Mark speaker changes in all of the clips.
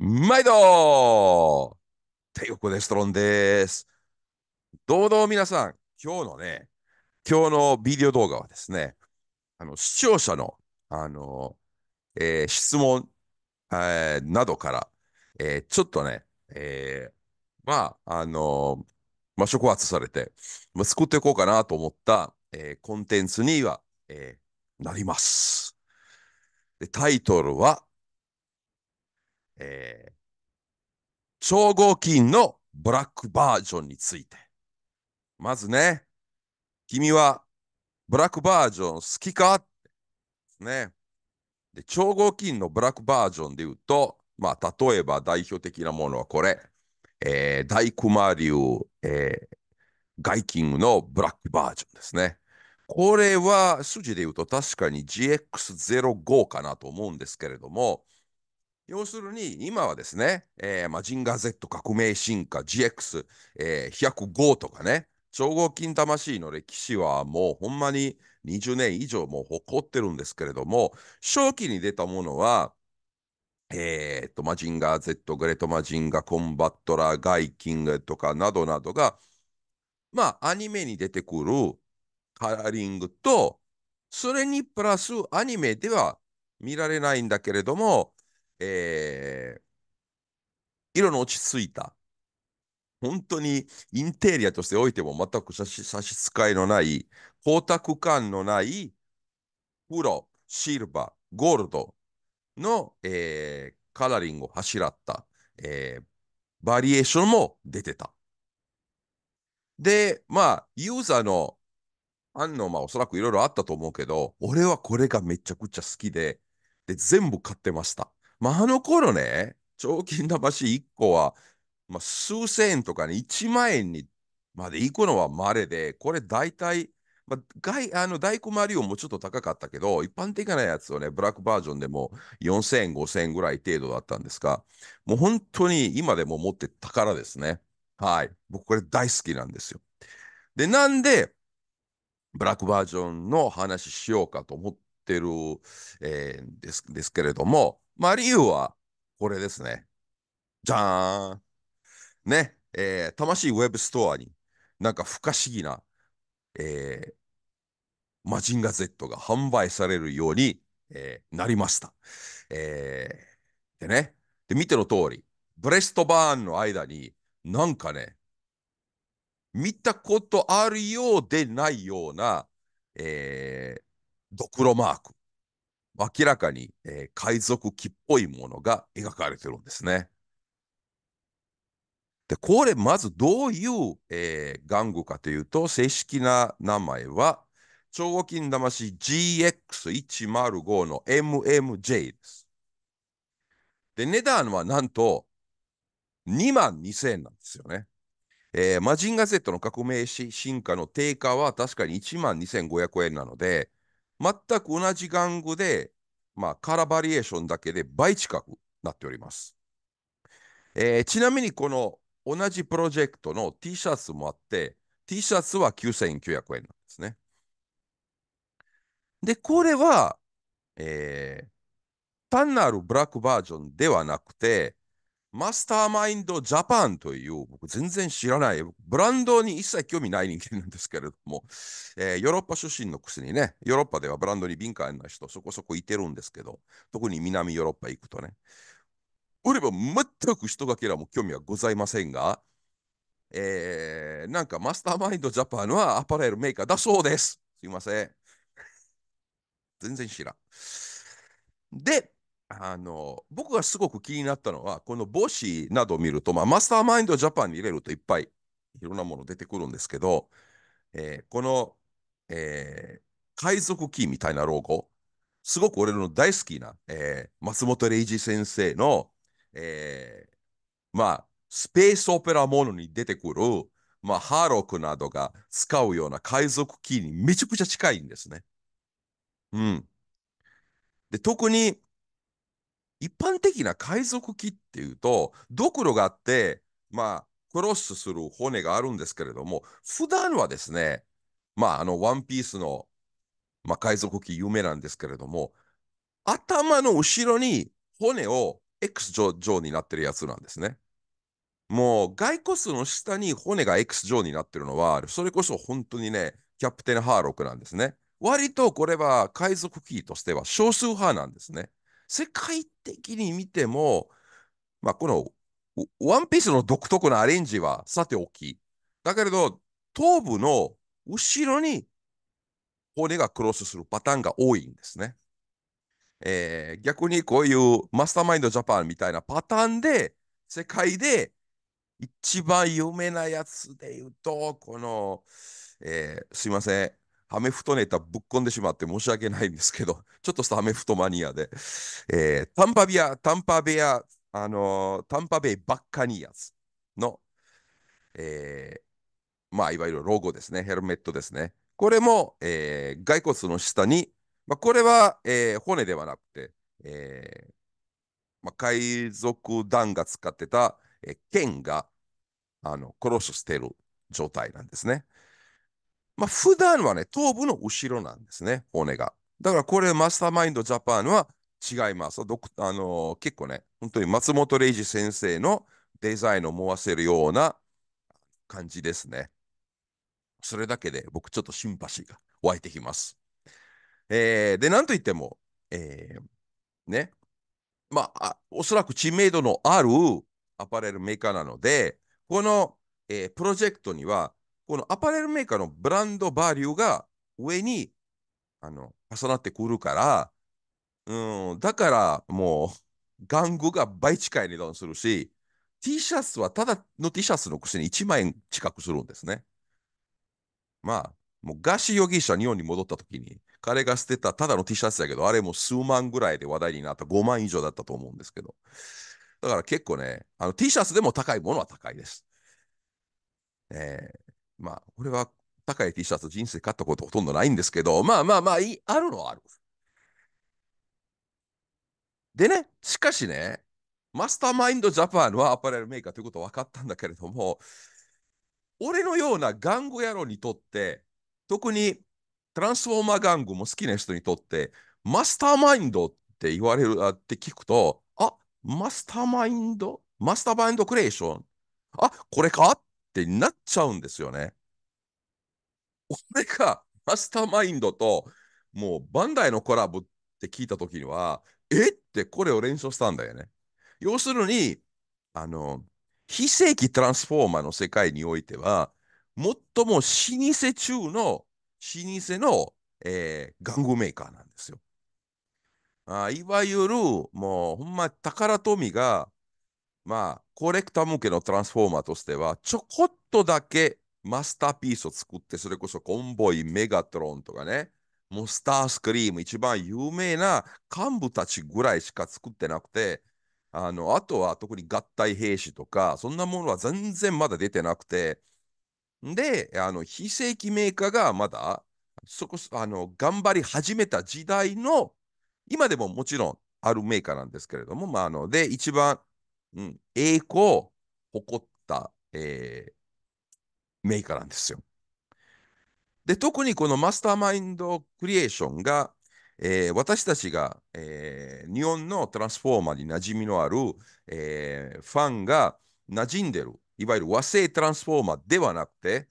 Speaker 1: 毎度帝国レストロンです。どうも皆さん、今日のね、今日のビデオ動画はですね、あの視聴者の、あのえー、質問、えー、などから、えー、ちょっとね、えまあ、あのまあ、触発されて、まあ、作っていこうかなと思った、えコンテンツには、えなります。でタイトルは、えー、超合金のブラックバージョンについて。まずね、君はブラックバージョン好きかね。で、超合金のブラックバージョンで言うと、まあ、例えば代表的なものはこれ。えー、大熊流、えー、ガイキングのブラックバージョンですね。これは筋で言うと確かに GX05 かなと思うんですけれども、要するに、今はですね、えー、マジンガー Z 革命進化 GX、105とかね、超合金魂の歴史はもうほんまに20年以上も誇ってるんですけれども、正期に出たものは、えー、っと、マジンガー Z、グレートマジンガー、コンバットラー、ガイキングとかなどなどが、まあ、アニメに出てくるカラーリングと、それにプラスアニメでは見られないんだけれども、えー、色の落ち着いた、本当にインテリアとしておいても全く差し差し支えのない、光沢感のない黒、シルバー、ゴールドの、えー、カラリングを走らった、えー、バリエーションも出てた。で、まあ、ユーザーの反応、まあ、おそらくいろいろあったと思うけど、俺はこれがめちゃくちゃ好きで、で、全部買ってました。まあ、あの頃ね、彫金の橋1個は、まあ、数千円とかね、1万円にまで行くのはまれで、これ大体、まあ、外あの大工マリオもちょっと高かったけど、一般的なやつをね、ブラックバージョンでも4000円、5000円ぐらい程度だったんですが、もう本当に今でも持って宝ですね。はい。僕これ大好きなんですよ。で、なんで、ブラックバージョンの話しようかと思っってる、えー、ですですけれども、まあ、理由はこれですね。じゃーん。ね、えー、魂ウェブストアになんか不可思議な、えー、マジンガ Z が販売されるように、えー、なりました。えー、でね、で見ての通り、ブレストバーンの間になんかね、見たことあるようでないような、えー、ドクロマーク。明らかに、えー、海賊旗っぽいものが描かれてるんですね。で、これまずどういう、えー、玩具かというと、正式な名前は、超合金魂 GX105 の MMJ です。で、値段はなんと2万2000円なんですよね。えー、マジンガ Z の革命し進化の定価は確かに1万2500円なので、全く同じ玩具で、まあ、カラーバリエーションだけで倍近くなっております。えー、ちなみにこの同じプロジェクトの T シャツもあって、T シャツは9900円なんですね。で、これは、えー、単なるブラックバージョンではなくて、マスターマインドジャパンという僕全然知らないブランドに一切興味ない人間なんですけれども、えー、ヨーロッパ出身のくせにねヨーロッパではブランドに敏感な人そこそこいてるんですけど特に南ヨーロッパ行くとねれば全く人がけらも興味はございませんが、えー、なんかマスターマインドジャパンはアパレルメーカーだそうですすいません全然知らんであの僕がすごく気になったのはこの帽子などを見ると、まあ、マスターマインドジャパンに入れるといっぱいいろんなもの出てくるんですけど、えー、この、えー、海賊キーみたいなロゴすごく俺の大好きな、えー、松本零士先生の、えー、まあスペースオペラものに出てくる、まあ、ハーロックなどが使うような海賊キーにめちゃくちゃ近いんですね。うん。で、特に一般的な海賊機っていうと、ドクロがあって、まあ、クロスする骨があるんですけれども、普段はですね、まあ、あの、ワンピースの、まあ、海賊機有名なんですけれども、頭の後ろに骨を X 状になってるやつなんですね。もう、骸骨の下に骨が X 状になってるのは、それこそ本当にね、キャプテンハーロックなんですね。割とこれは海賊キーとしては少数派なんですね。世界的に見ても、まあ、このワンピースの独特なアレンジはさておき、だけれど、頭部の後ろに骨がクロスするパターンが多いんですね。えー、逆にこういうマスターマインドジャパンみたいなパターンで、世界で一番有名なやつで言うと、この、えー、すいません、アメフトネタぶっこんでしまって申し訳ないんですけど、ちょっとしたアメフトマニアで、えー、タンパビア、タンパベア、あのー、タンパベイバッカニアズの、えー、まあ、いわゆるロゴですね、ヘルメットですね。これも、えー、骸骨の下に、まあ、これは、えー、骨ではなくて、えーまあ、海賊団が使ってた、えー、剣があの殺してる状態なんですね。まあ、普段はね、頭部の後ろなんですね、骨が。だからこれ、マスターマインドジャパンは違います。あのー、結構ね、本当に松本零士先生のデザインを思わせるような感じですね。それだけで僕ちょっとシンパシーが湧いてきます。えー、で、なんといっても、えー、ね、まあ、おそらく知名度のあるアパレルメーカーなので、この、えー、プロジェクトにはこのアパレルメーカーのブランドバリューが上にあの重なってくるから、うん、だからもう、玩具が倍近い値段するし、T シャツはただの T シャツのくせに1万円近くするんですね。まあ、もうガーシー容疑者日本に戻ったときに、彼が捨てたただの T シャツだけど、あれも数万ぐらいで話題になった5万以上だったと思うんですけど。だから結構ね、あの T シャツでも高いものは高いです。えー、まあ、俺は高い T シャツ人生買ったことほとんどないんですけど、まあまあまあ、いあるのはある。でね、しかしね、マスターマインドジャパンはアパレルメーカーということは分かったんだけれども、俺のような玩具野郎にとって、特にトランスフォーマー玩具も好きな人にとって、マスターマインドって言われるって聞くと、あマスターマインドマスターマインドクレーションあこれかってなっちゃうんですよね。俺がマスターマインドともうバンダイのコラボって聞いた時には、えってこれを連想したんだよね。要するに、あの、非正規トランスフォーマーの世界においては、最も老舗中の老舗の、えー、玩具メーカーなんですよ。あいわゆる、もうほんま宝富がまあ、コレクター向けのトランスフォーマーとしては、ちょこっとだけマスターピースを作って、それこそコンボイ、メガトロンとかね、もうスタースクリーム、一番有名な幹部たちぐらいしか作ってなくて、あの、あとは特に合体兵士とか、そんなものは全然まだ出てなくて、で、あの、非正規メーカーがまだ、そこ、あの、頑張り始めた時代の、今でももちろんあるメーカーなんですけれども、まあ、あの、で、一番うん、栄光を誇った、えー、メーカーなんですよ。で、特にこのマスターマインドクリエーションが、えー、私たちが、えー、日本のトランスフォーマーに馴染みのある、えー、ファンが馴染んでる、いわゆる和製トランスフォーマーではなくて、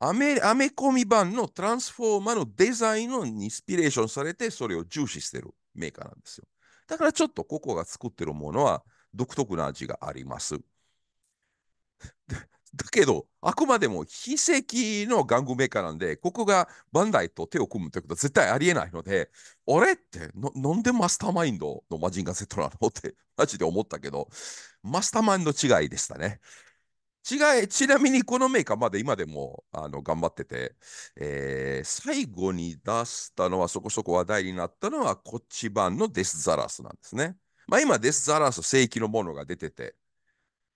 Speaker 1: アメアメコミ版のトランスフォーマーのデザインのインスピレーションされて、それを重視してるメーカーなんですよ。だからちょっとここが作ってるものは、独特な味があります。だけど、あくまでも非正規の玩具メーカーなんで、ここがバンダイと手を組むということは絶対ありえないので、俺ってなんでマスターマインドのマジンガー Z なのって、マジで思ったけど、マスターマインド違いでしたね。違い、ちなみにこのメーカーまで今でもあの頑張ってて、えー、最後に出したのはそこそこ話題になったのはこっち版のデスザラスなんですね。まあ、今、デス・ザ・ラース正規のものが出てて、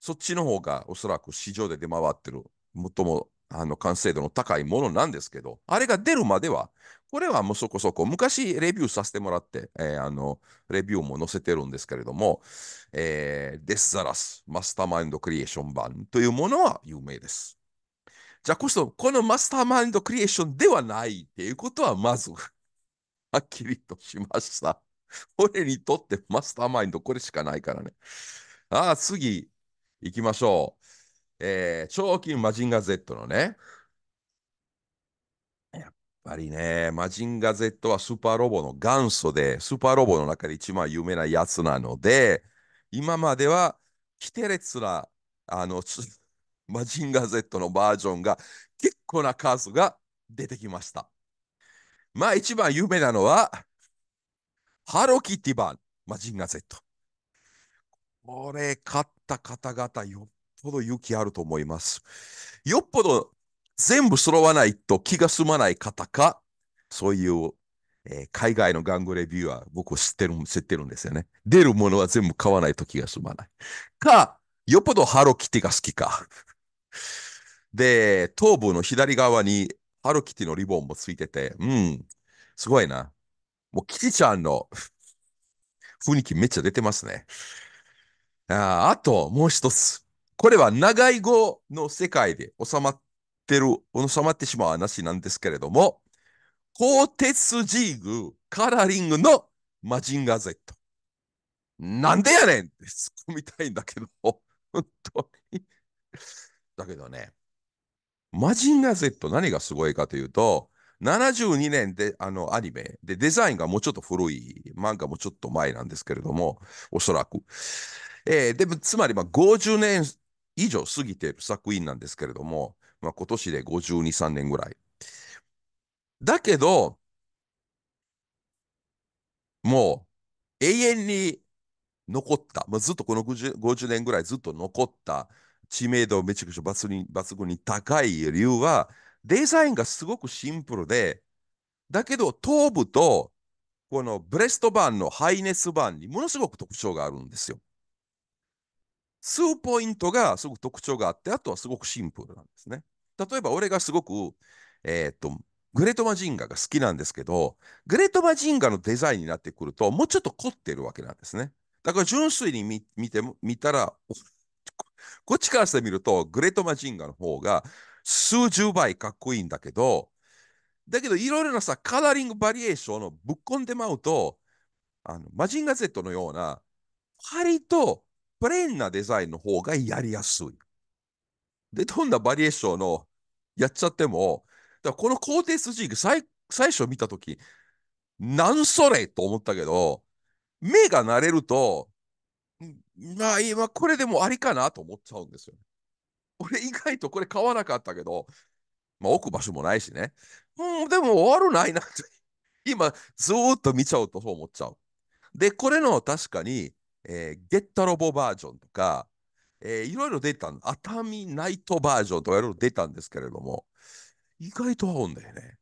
Speaker 1: そっちの方がおそらく市場で出回ってる、最もあの完成度の高いものなんですけど、あれが出るまでは、これはもうそこそこ、昔レビューさせてもらって、えー、あのレビューも載せてるんですけれども、えー、デス・ザ・ラス、マスターマインド・クリエーション版というものは有名です。じゃあこそ、このマスターマインド・クリエーションではないっていうことは、まずはっきりとしました。俺にとってマスターマインド、これしかないからね。ああ、次、行きましょう。えー、超金マジンガ Z のね。やっぱりね、マジンガ Z はスーパーロボの元祖で、スーパーロボの中で一番有名なやつなので、今までは、キテレツな、あの、マジンガ Z のバージョンが結構な数が出てきました。まあ一番有名なのは、ハロキティ版、マジンガー Z。これ、買った方々、よっぽど勇気あると思います。よっぽど全部揃わないと気が済まない方か、そういう、えー、海外の玩具レビューは僕知ってる、知ってるんですよね。出るものは全部買わないと気が済まない。か、よっぽどハロキティが好きか。で、頭部の左側にハロキティのリボンもついてて、うん、すごいな。もうキテちゃんの雰囲気めっちゃ出てますね。ああと、もう一つ。これは長い語の世界で収まってる、収まってしまう話なんですけれども、鋼鉄ジーグカラーリングのマジンガー Z。なんでやねんって突っ込みたいんだけど、本当に。だけどね、マジンガー Z 何がすごいかというと、72年で、あの、アニメで、デザインがもうちょっと古い、漫画もちょっと前なんですけれども、おそらく。えー、でも、つまり、まあ、50年以上過ぎている作品なんですけれども、まあ、今年で52、3年ぐらい。だけど、もう、永遠に残った、まあ、ずっとこの 50, 50年ぐらいずっと残った知名度めちゃくちゃ抜群抜群に高い理由は、デザインがすごくシンプルで、だけど頭部とこのブレストバンのハイネスバンにものすごく特徴があるんですよ。数ポイントがすごく特徴があって、あとはすごくシンプルなんですね。例えば俺がすごく、えー、っと、グレートマジンガが好きなんですけど、グレートマジンガのデザインになってくると、もうちょっと凝ってるわけなんですね。だから純粋に見見て見たら、こっちからしてみると、グレートマジンガの方が数十倍かっこいいんだけど、だけどいろいろなさ、カラーリングバリエーションをぶっ込んでまうと、あのマジンガ Z のような、割とプレーンなデザインの方がやりやすい。で、どんなバリエーションのやっちゃっても、だからこの高低筋スジー最最初見たとき、なんそれと思ったけど、目が慣れると、まあ今これでもありかなと思っちゃうんですよね。俺意外とこれ買わなかったけど、まあ、置く場所もないしね。うん、でも悪ないなって。今、ずーっと見ちゃうとそう思っちゃう。で、これの確かに、えー、ゲッタロボバージョンとか、えー、いろいろ出た、熱海ナイトバージョンとかいろいろ出たんですけれども、意外と合うんだよね。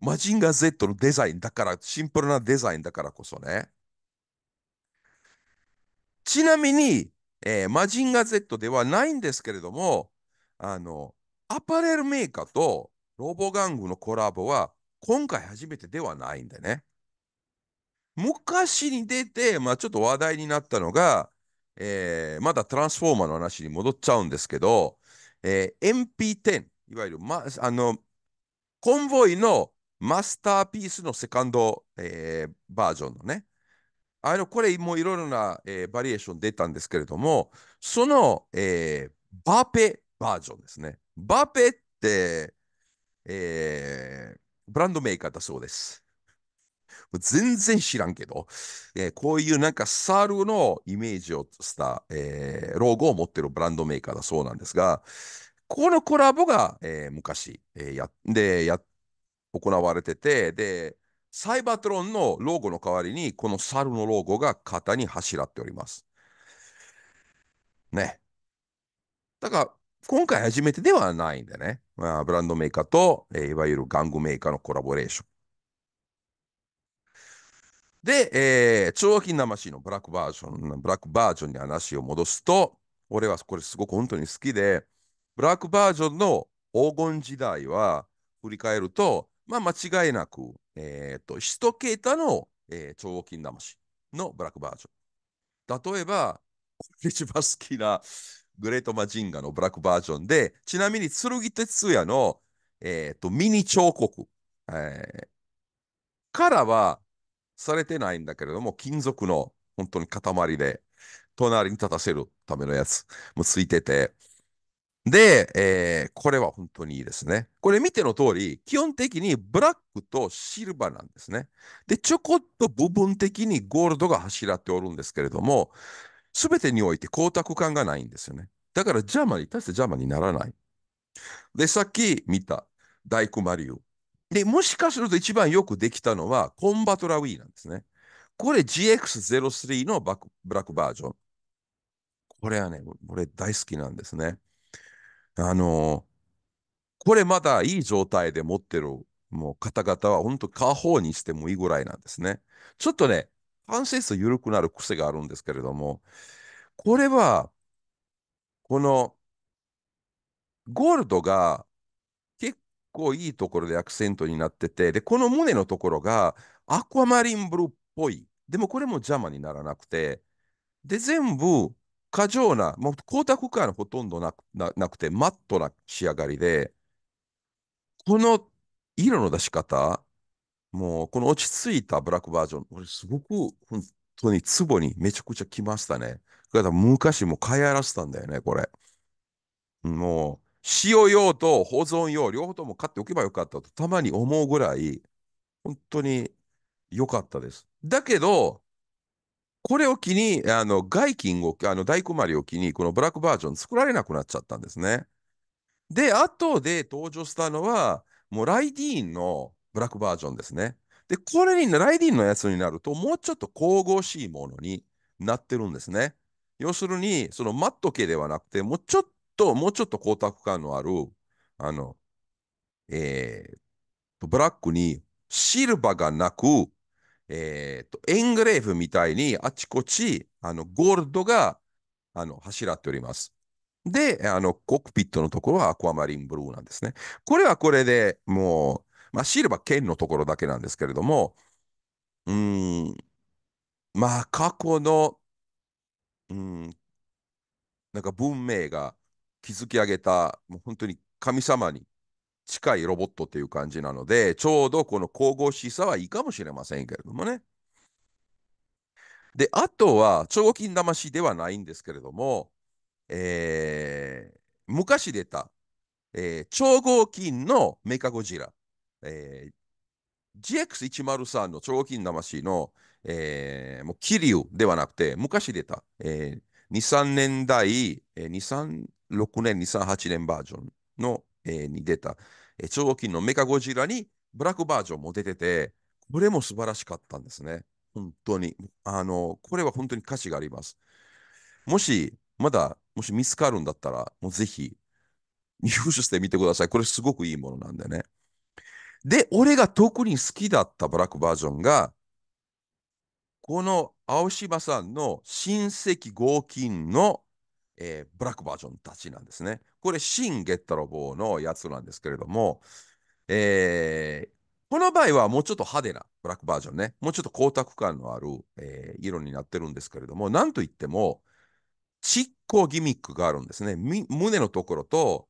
Speaker 1: マジンガー Z のデザインだから、シンプルなデザインだからこそね。ちなみに、えー、マジンガ Z ではないんですけれども、あの、アパレルメーカーとロボ玩具のコラボは今回初めてではないんでね。昔に出て、まあ、ちょっと話題になったのが、えー、まだトランスフォーマーの話に戻っちゃうんですけど、えー、MP10、いわゆる、ま、あの、コンボイのマスターピースのセカンド、えー、バージョンのね、あのこれもいろいろな、えー、バリエーション出たんですけれども、その、えー、バペバージョンですね。バペって、えー、ブランドメーカーだそうです。全然知らんけど、えー、こういうなんか猿のイメージをした、えー、ロゴを持ってるブランドメーカーだそうなんですが、このコラボが、えー、昔、えー、やでや行われてて、で、サイバトロンのロゴの代わりに、この猿のロゴが肩に柱っております。ね。だから、今回初めてではないんでね。まあ、ブランドメーカーと、えー、いわゆる玩具メーカーのコラボレーション。で、えー、超金魂のブラックバージョン、ブラックバージョンに話を戻すと、俺はこれすごく本当に好きで、ブラックバージョンの黄金時代は振り返ると、まあ、間違いなく、えっ、と、一桁の、えー、超金魂のブラックバージョン。例えば、一番好きなグレートマジンガのブラックバージョンで、ちなみに剣哲也の、えっ、と、ミニ彫刻、えー、からはされてないんだけれども、金属の本当に塊で、隣に立たせるためのやつもついてて、で、えー、これは本当にいいですね。これ見ての通り、基本的にブラックとシルバーなんですね。で、ちょこっと部分的にゴールドが柱っておるんですけれども、すべてにおいて光沢感がないんですよね。だから邪魔に、大して邪魔にならない。で、さっき見た大リ流。で、もしかすると一番よくできたのはコンバトラウィーなんですね。これ GX03 のバックブラックバージョン。これはね、俺大好きなんですね。あのこれまだいい状態で持ってるもう方々は本当過方にしてもいいぐらいなんですね。ちょっとね、省数緩くなる癖があるんですけれども、これは、このゴールドが結構いいところでアクセントになってて、で、この胸のところがアクアマリンブルーっぽい。でもこれも邪魔にならなくて、で、全部過剰な、もう光沢感ほとんどなくななくて、マットな仕上がりで、この色の出し方、もうこの落ち着いたブラックバージョン、これすごく本当に壺にめちゃくちゃ来ましたね。だから昔も買い荒らせたんだよね、これ。もう、使用用と保存用、両方とも買っておけばよかったとたまに思うぐらい、本当に良かったです。だけど、これを機に、あの外金を、あの大困りを機に、このブラックバージョン作られなくなっちゃったんですね。で、後で登場したのは、もうライディーンのブラックバージョンですね。で、これに、ライディーンのやつになると、もうちょっと神々しいものになってるんですね。要するに、そのマット系ではなくて、もうちょっと、もうちょっと光沢感のある、あの、えー、ブラックにシルバーがなく、えーと、エングレーフみたいにあちこちあのゴールドがあの柱っております。で、あのコックピットのところはアクアマリンブルーなんですね。これはこれでもう、まあ、シルバー剣のところだけなんですけれども、うん、まあ過去の、うん、なんか文明が築き上げた、もう本当に神様に近いロボットっていう感じなので、ちょうどこの神々しさはいいかもしれませんけれどもね。で、あとは、超合金魂ではないんですけれども、えー、昔出た、えー、超合金のメカゴジラ、えー、GX103 の超合金魂の、えー、もう桐生ではなくて、昔出た、えー、2、3年代、えー、2、3、6年、2、3、8年バージョンのに出た、えー、超合金のメカゴジラにブラックバージョンも出てて、これも素晴らしかったんですね。本当に。あの、これは本当に価値があります。もし、まだ、もし見つかるんだったら、もうぜひ、入手してみてください。これすごくいいものなんでね。で、俺が特に好きだったブラックバージョンが、この青島さんの親戚合金のえー、ブラックバージョンたちなんですね。これ、シン・ゲッタロボーのやつなんですけれども、えー、この場合はもうちょっと派手なブラックバージョンね、もうちょっと光沢感のある、えー、色になってるんですけれども、なんといっても、ちっこギミックがあるんですね。胸のところと、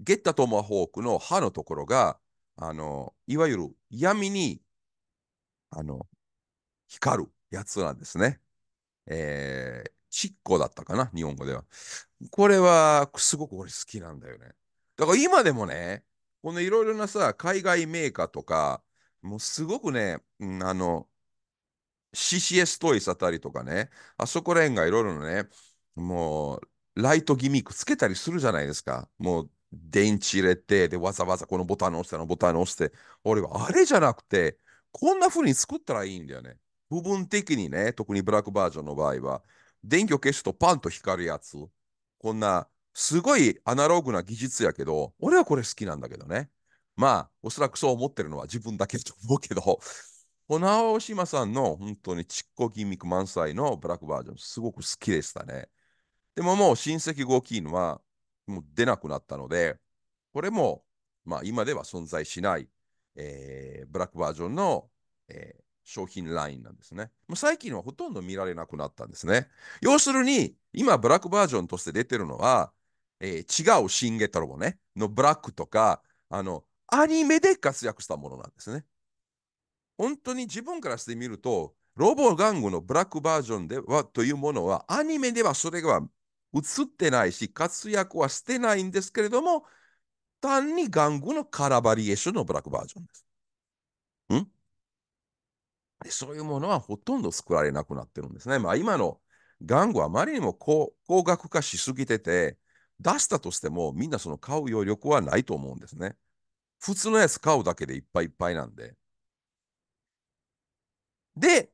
Speaker 1: ゲッタトマホークの歯のところが、あの、いわゆる闇に、あの、光るやつなんですね。えー、チっこだったかな、日本語では。これは、すごく俺好きなんだよね。だから今でもね、このいろいろなさ、海外メーカーとか、もうすごくね、うん、あの、CCS トイスあたりとかね、あそこら辺がいろいろね、もう、ライトギミックつけたりするじゃないですか。もう、電池入れて、で、わざわざこのボタンを押して、のボタンを押して、俺はあれじゃなくて、こんな風に作ったらいいんだよね。部分的にね、特にブラックバージョンの場合は、電気を消すとパンと光るやつ。こんな、すごいアナログな技術やけど、俺はこれ好きなんだけどね。まあ、おそらくそう思ってるのは自分だけと思うけど、この青島さんの本当にちっこギミック満載のブラックバージョン、すごく好きでしたね。でももう親戚が大きいのはもう出なくなったので、これも、まあ、今では存在しない、えー、ブラックバージョンの、えー、商品ラインなんですね。もう最近はほとんど見られなくなったんですね。要するに、今、ブラックバージョンとして出てるのは、えー、違うシンゲタロボね、のブラックとか、あの、アニメで活躍したものなんですね。本当に自分からしてみると、ロボ玩具のブラックバージョンではというものは、アニメではそれが映ってないし、活躍はしてないんですけれども、単に玩具のカラーバリエーションのブラックバージョンです。でそういうものはほとんど作られなくなってるんですね。まあ、今の玩具はあまりにも高高額化しすぎてて、出したとしてもみんなその買う余力はないと思うんですね。普通のやつ買うだけでいっぱいいっぱいなんで。で、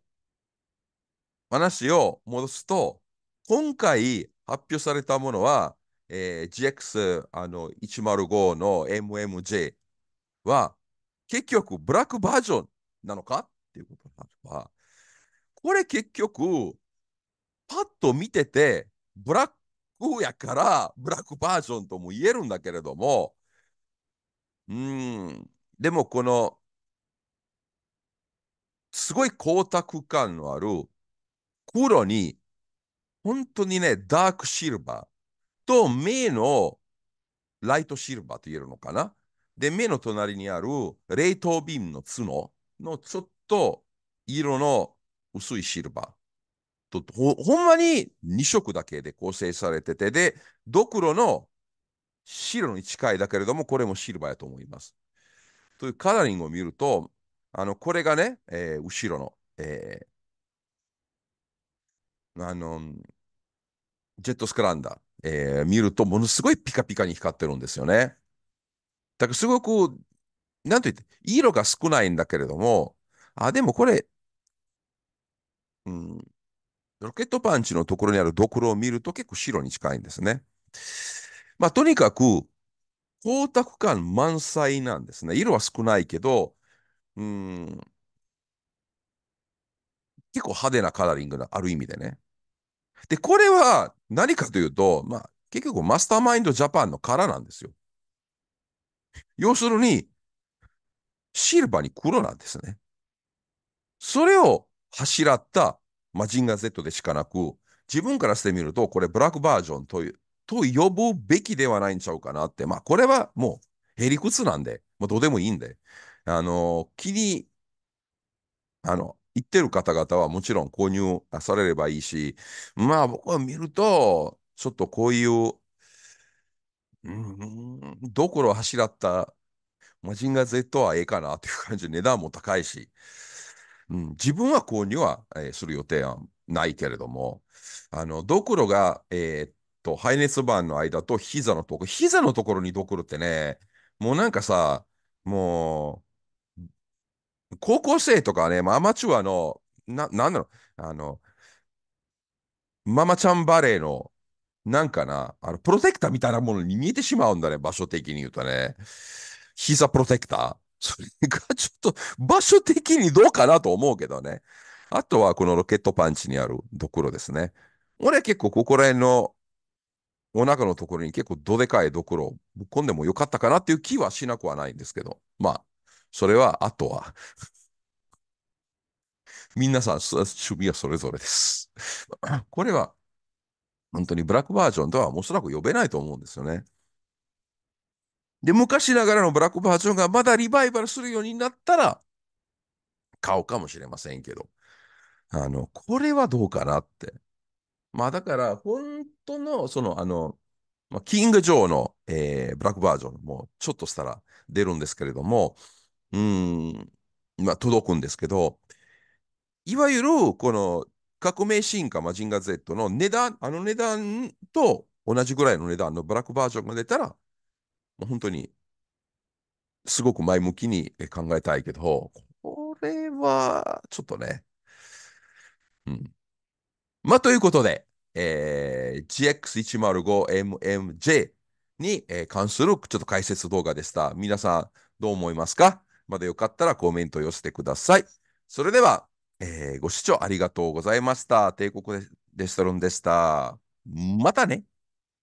Speaker 1: 話を戻すと、今回発表されたものは、えー、GX105 の MMJ は結局ブラックバージョンなのかっていうことなのは、これ結局、パッと見てて、ブラックやから、ブラックバージョンとも言えるんだけれども、うん、でもこの、すごい光沢感のある黒に、本当にね、ダークシルバーと目のライトシルバーと言えるのかな。で、目の隣にある冷凍ビームの角のちょっと色の薄いシルバーとほほんまに2色だけで構成されててでドクロの白に近いだけれどもこれもシルバーやと思います。というカラーリングを見るとあのこれがね、えー、後ろの、えー、あのジェットスクランダー、えー、見るとものすごいピカピカに光ってるんですよね。だからすごくなんと言って色が少ないんだけれどもあ、でもこれ、うん、ロケットパンチのところにあるドクロを見ると結構白に近いんですね。まあ、とにかく、光沢感満載なんですね。色は少ないけど、うん、結構派手なカラーリングのある意味でね。で、これは何かというと、まあ、結局マスターマインドジャパンのカラーなんですよ。要するに、シルバーに黒なんですね。それを走らったマジンガー Z でしかなく、自分からしてみると、これブラックバージョンというと呼ぶべきではないんちゃうかなって、まあ、これはもうへりくつなんで、もうどうでもいいんで、あのー、気に、あの、言ってる方々はもちろん購入されればいいし、まあ僕は見ると、ちょっとこういう、うん、どころ走らったマジンガー Z はええかなっていう感じで値段も高いし、うん、自分は購入は、えー、する予定はないけれども、あの、ドクロが、えー、っと、排熱板の間と膝のところ、膝のところにドクロってね、もうなんかさ、もう、高校生とかね、アマチュアの、な、なんだろう、あの、ママちゃんバレーの、なんかな、あの、プロテクターみたいなものに見えてしまうんだね、場所的に言うとね。膝プロテクター。それがちょっと場所的にどうかなと思うけどね。あとはこのロケットパンチにあるドクロですね。俺は結構ここら辺のお腹のところに結構どでかいドクロをぶっ込んでもよかったかなっていう気はしなくはないんですけど。まあ、それはあとは皆 さん、趣味はそれぞれですこれは、本当にブラックバージョンとはおそらく呼べないと思うんですよね。で、昔ながらのブラックバージョンがまだリバイバルするようになったら、買うかもしれませんけど、あの、これはどうかなって。まあだから、本当の、その、あの、まあ、キング・ジョーの、えー、ブラックバージョンもちょっとしたら出るんですけれども、うん、まあ届くんですけど、いわゆる、この、革命進化マジンガー Z の値段、あの値段と同じぐらいの値段のブラックバージョンが出たら本当にすごく前向きに考えたいけど、これはちょっとね。うん。まあ、ということで、えー、GX105MMJ に、えー、関するちょっと解説動画でした。皆さんどう思いますかまだよかったらコメント寄せてください。それでは、えー、ご視聴ありがとうございました。帝国デジタルンでした。またね。